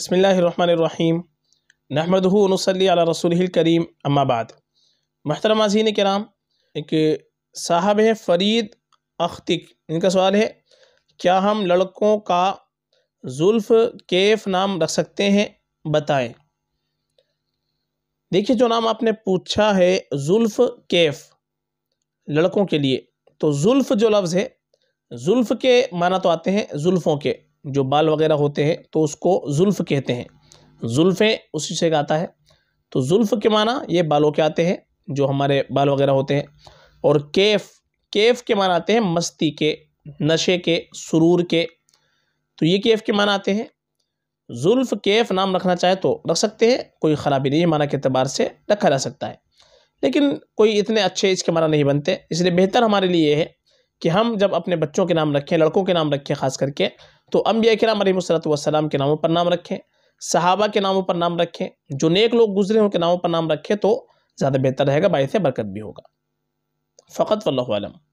بسم اللہ الرحمن الرحیم نحمد نصلی علی رسول الکریم بعد محترم ازین کرام ایک صاحب ہے فرید اختک ان کا سوال ہے کیا ہم لڑکوں کا زلف کیف نام رکھ سکتے ہیں بتائیں دیکھیے جو نام آپ نے پوچھا ہے ظلف کیف لڑکوں کے لیے تو زلف جو لفظ ہے زلف کے معنی تو آتے ہیں زلفوں کے جو بال وغیرہ ہوتے ہیں تو اس کو زلف کہتے ہیں زلفیں اسی سے گاتا ہے تو زلف کے معنی یہ بالوں کے آتے ہیں جو ہمارے بال وغیرہ ہوتے ہیں اور کیف کیف کے معنی آتے ہیں مستی کے نشے کے سرور کے تو یہ کیف کے معنی آتے ہیں زلف کیف نام رکھنا چاہے تو رکھ سکتے ہیں کوئی خرابی نہیں معنی کے اعتبار سے رکھا جا سکتا ہے لیکن کوئی اتنے اچھے اس کے معنی نہیں بنتے اس لیے بہتر ہمارے لیے یہ ہے کہ ہم جب اپنے بچوں کے نام رکھیں لڑکوں کے نام رکھیں خاص کر کے تو انبیاء کرام علیہ السلام کے ناموں پر نام رکھیں صحابہ کے ناموں پر نام رکھیں جو نیک لوگ گزرے ہیں ان کے ناموں پر نام رکھیں تو زیادہ بہتر رہے گا باعث برکت بھی ہوگا فقط واللہ علم